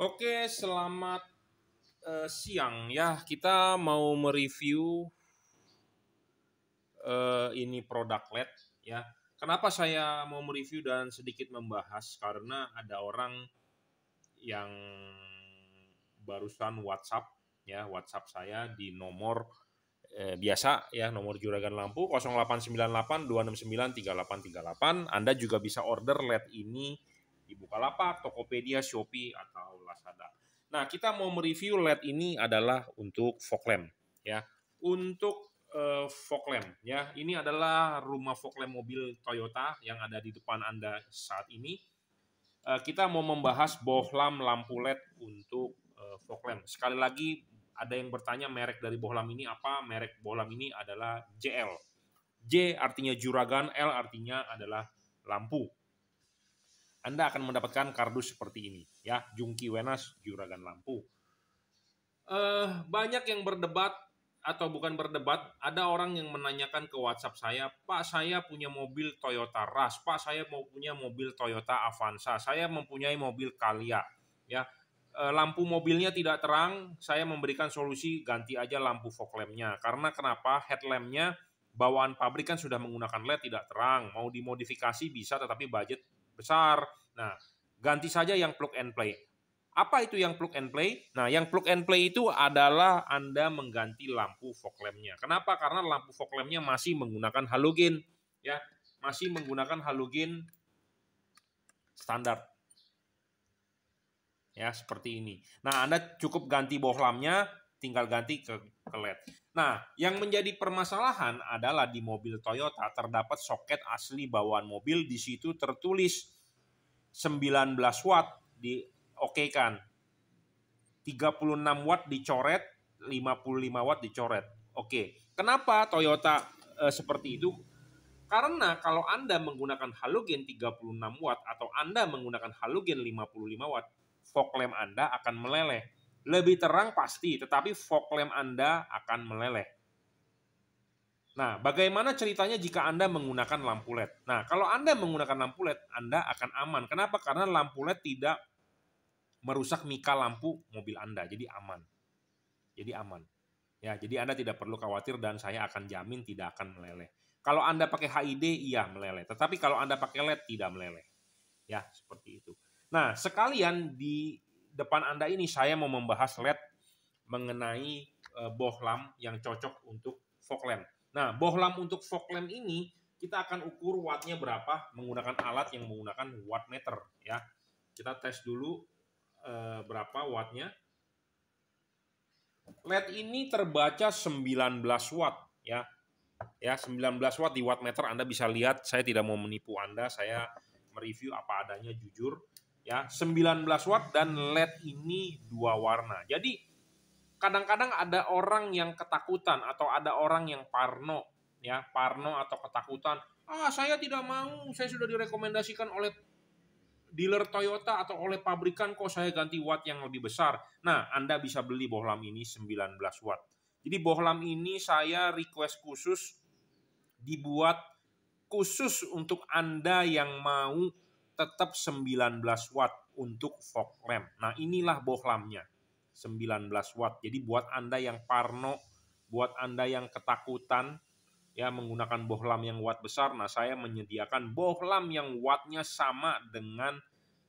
Oke, selamat uh, siang ya. Kita mau mereview uh, ini produk LED ya. Kenapa saya mau mereview dan sedikit membahas karena ada orang yang barusan WhatsApp ya, WhatsApp saya di nomor eh, biasa ya, nomor juragan lampu 0898 269 3838. Anda juga bisa order LED ini di Bukalapak, Tokopedia, Shopee atau Lazada. Nah, kita mau mereview LED ini adalah untuk fog lamp ya. Untuk uh, fog lamp ya. Ini adalah rumah fog lamp mobil Toyota yang ada di depan Anda saat ini. Uh, kita mau membahas bohlam lampu LED untuk uh, fog lamp. Sekali lagi ada yang bertanya merek dari bohlam ini apa? Merek bohlam ini adalah JL. J artinya juragan, L artinya adalah lampu. Anda akan mendapatkan kardus seperti ini, ya, Jungki Wenas, Juragan Lampu. Uh, banyak yang berdebat atau bukan berdebat, ada orang yang menanyakan ke WhatsApp saya, Pak saya punya mobil Toyota Rush, Pak saya mau punya mobil Toyota Avanza, saya mempunyai mobil Kalia, ya eh, lampu mobilnya tidak terang, saya memberikan solusi ganti aja lampu fog lampnya. Karena kenapa? Headlampnya bawaan pabrik kan sudah menggunakan LED tidak terang, mau dimodifikasi bisa tetapi budget besar. Nah, ganti saja yang plug and play. Apa itu yang plug and play? Nah, yang plug and play itu adalah Anda mengganti lampu fog lampnya. Kenapa? Karena lampu fog lampnya masih menggunakan halogen, ya, masih menggunakan halogen standar. Ya, seperti ini. Nah, Anda cukup ganti bohlamnya, tinggal ganti ke, ke LED. Nah, yang menjadi permasalahan adalah di mobil Toyota terdapat soket asli bawaan mobil di situ tertulis 19 watt di oke kan. 36 watt dicoret, 55 watt dicoret. Oke. Kenapa Toyota e, seperti itu? Karena kalau Anda menggunakan halogen 36 watt atau Anda menggunakan halogen 55 watt, fog lamp Anda akan meleleh lebih terang pasti, tetapi fog lamp Anda akan meleleh. Nah, bagaimana ceritanya jika Anda menggunakan lampu LED? Nah, kalau Anda menggunakan lampu LED, Anda akan aman. Kenapa? Karena lampu LED tidak merusak mika lampu mobil Anda, jadi aman. Jadi aman. Ya, jadi Anda tidak perlu khawatir dan saya akan jamin tidak akan meleleh. Kalau Anda pakai HID, iya meleleh. Tetapi kalau Anda pakai LED, tidak meleleh. Ya, seperti itu. Nah, sekalian di depan Anda ini saya mau membahas LED mengenai uh, eh, bohlam yang cocok untuk fog lamp. Nah, bohlam untuk fog lamp ini kita akan ukur wattnya berapa menggunakan alat yang menggunakan watt meter ya. Kita tes dulu uh, berapa wattnya. LED ini terbaca 19 watt ya. Ya, 19 watt di watt meter Anda bisa lihat saya tidak mau menipu Anda, saya mereview apa adanya jujur ya 19 watt dan LED ini dua warna. Jadi kadang-kadang ada orang yang ketakutan atau ada orang yang parno ya, parno atau ketakutan, "Ah, saya tidak mau, saya sudah direkomendasikan oleh dealer Toyota atau oleh pabrikan kok saya ganti watt yang lebih besar." Nah, Anda bisa beli bohlam ini 19 watt. Jadi bohlam ini saya request khusus dibuat khusus untuk Anda yang mau tetap 19 watt untuk fog lamp. Nah inilah bohlamnya 19 watt. Jadi buat Anda yang parno, buat Anda yang ketakutan, ya menggunakan bohlam yang watt besar, nah saya menyediakan bohlam yang wattnya sama dengan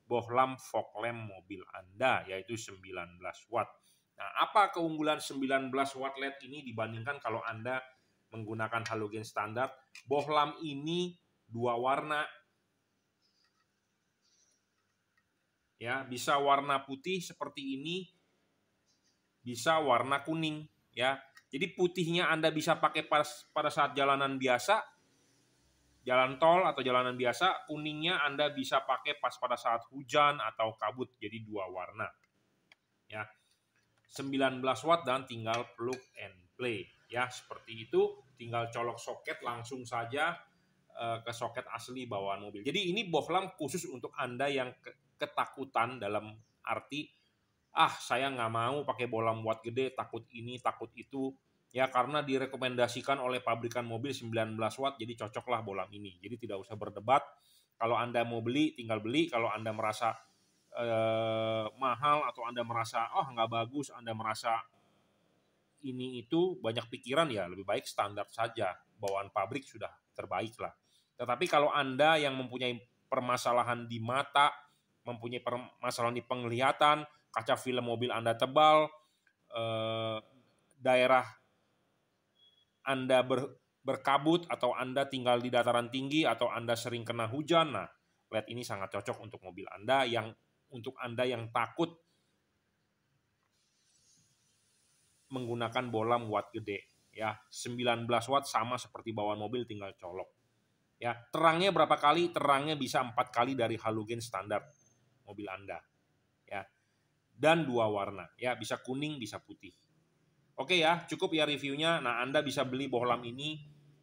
bohlam fog lamp mobil Anda, yaitu 19 watt. Nah apa keunggulan 19 watt LED ini dibandingkan kalau Anda menggunakan halogen standar? Bohlam ini dua warna ya bisa warna putih seperti ini bisa warna kuning ya jadi putihnya anda bisa pakai pada saat jalanan biasa jalan tol atau jalanan biasa kuningnya anda bisa pakai pas pada saat hujan atau kabut jadi dua warna ya 19 watt dan tinggal plug and play ya seperti itu tinggal colok soket langsung saja eh, ke soket asli bawaan mobil. Jadi ini bohlam khusus untuk Anda yang ketakutan dalam arti ah saya nggak mau pakai bola muat gede takut ini takut itu ya karena direkomendasikan oleh pabrikan mobil 19 watt jadi cocoklah bola ini jadi tidak usah berdebat kalau anda mau beli tinggal beli kalau anda merasa eh, mahal atau anda merasa oh nggak bagus anda merasa ini itu banyak pikiran ya lebih baik standar saja bawaan pabrik sudah terbaik lah tetapi kalau anda yang mempunyai permasalahan di mata mempunyai permasalahan di penglihatan, kaca film mobil Anda tebal, eh, daerah Anda ber, berkabut atau Anda tinggal di dataran tinggi atau Anda sering kena hujan. Nah, LED ini sangat cocok untuk mobil Anda yang untuk Anda yang takut menggunakan bola watt gede ya 19 watt sama seperti bawaan mobil tinggal colok ya terangnya berapa kali terangnya bisa empat kali dari halogen standar mobil Anda. Ya. Dan dua warna, ya bisa kuning, bisa putih. Oke ya, cukup ya reviewnya. Nah, Anda bisa beli bohlam ini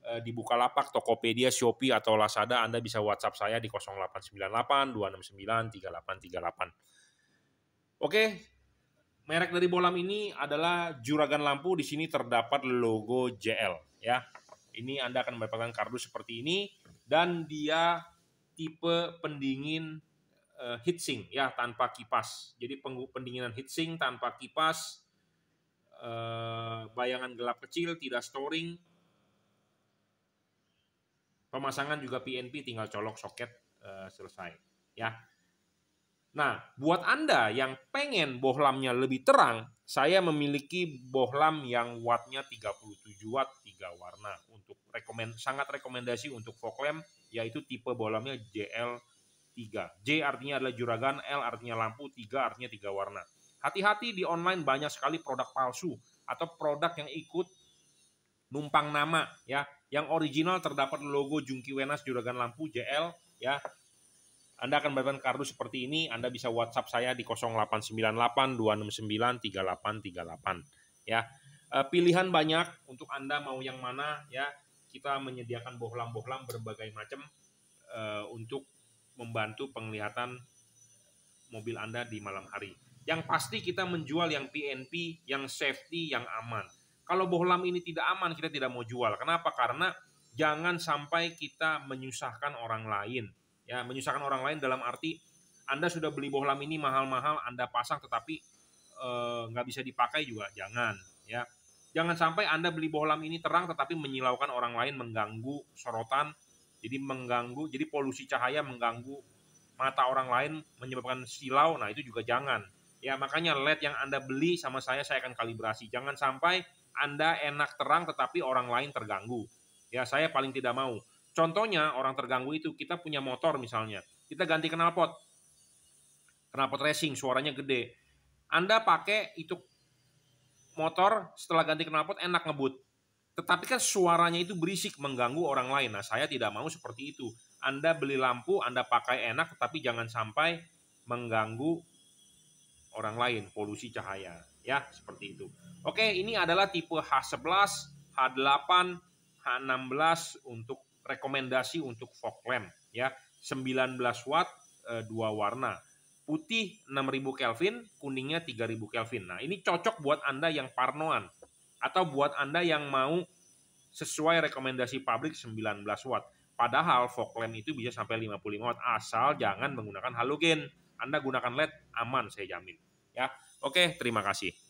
e, di Bukalapak, Tokopedia, Shopee atau Lazada. Anda bisa WhatsApp saya di 0898 269 3838. Oke, merek dari bohlam ini adalah Juragan Lampu. Di sini terdapat logo JL ya. Ini Anda akan mendapatkan kardus seperti ini dan dia tipe pendingin uh, eh, heatsink ya tanpa kipas. Jadi pendinginan heatsink tanpa kipas, uh, bayangan gelap kecil, tidak storing. Pemasangan juga PNP tinggal colok soket uh, selesai ya. Nah, buat Anda yang pengen bohlamnya lebih terang, saya memiliki bohlam yang wattnya 37 watt, 3 warna. Untuk rekomend, sangat rekomendasi untuk fog lamp, yaitu tipe bohlamnya JL tiga. J artinya adalah juragan, L artinya lampu, tiga artinya tiga warna. Hati-hati di online banyak sekali produk palsu atau produk yang ikut numpang nama ya. Yang original terdapat logo Jungki Wenas Juragan Lampu JL ya. Anda akan mendapatkan kartu seperti ini, Anda bisa WhatsApp saya di 0898 269 3838 ya. Eh, pilihan banyak untuk Anda mau yang mana ya. Kita menyediakan bohlam-bohlam berbagai macam uh, untuk membantu penglihatan mobil Anda di malam hari. Yang pasti kita menjual yang PNP, yang safety, yang aman. Kalau bohlam ini tidak aman, kita tidak mau jual. Kenapa? Karena jangan sampai kita menyusahkan orang lain. Ya, menyusahkan orang lain dalam arti Anda sudah beli bohlam ini mahal-mahal, Anda pasang tetapi eh, nggak e, bisa dipakai juga, jangan. Ya, jangan sampai Anda beli bohlam ini terang tetapi menyilaukan orang lain, mengganggu sorotan, jadi mengganggu, jadi polusi cahaya mengganggu mata orang lain menyebabkan silau. Nah, itu juga jangan. Ya, makanya LED yang Anda beli sama saya saya akan kalibrasi. Jangan sampai Anda enak terang tetapi orang lain terganggu. Ya, saya paling tidak mau. Contohnya orang terganggu itu kita punya motor misalnya. Kita ganti knalpot. Knalpot racing suaranya gede. Anda pakai itu motor setelah ganti knalpot enak ngebut. Tetapi kan suaranya itu berisik mengganggu orang lain. Nah, saya tidak mau seperti itu. Anda beli lampu, Anda pakai enak, tetapi jangan sampai mengganggu orang lain, polusi cahaya. Ya, seperti itu. Oke, ini adalah tipe H11, H8, H16 untuk rekomendasi untuk fog lamp ya. 19 watt, eh, dua warna. Putih 6000 Kelvin, kuningnya 3000 Kelvin. Nah, ini cocok buat Anda yang parnoan atau buat Anda yang mau sesuai rekomendasi pabrik 19 watt. Padahal fog lamp itu bisa sampai 55 watt asal jangan menggunakan halogen. Anda gunakan LED aman saya jamin. Ya. Oke, terima kasih.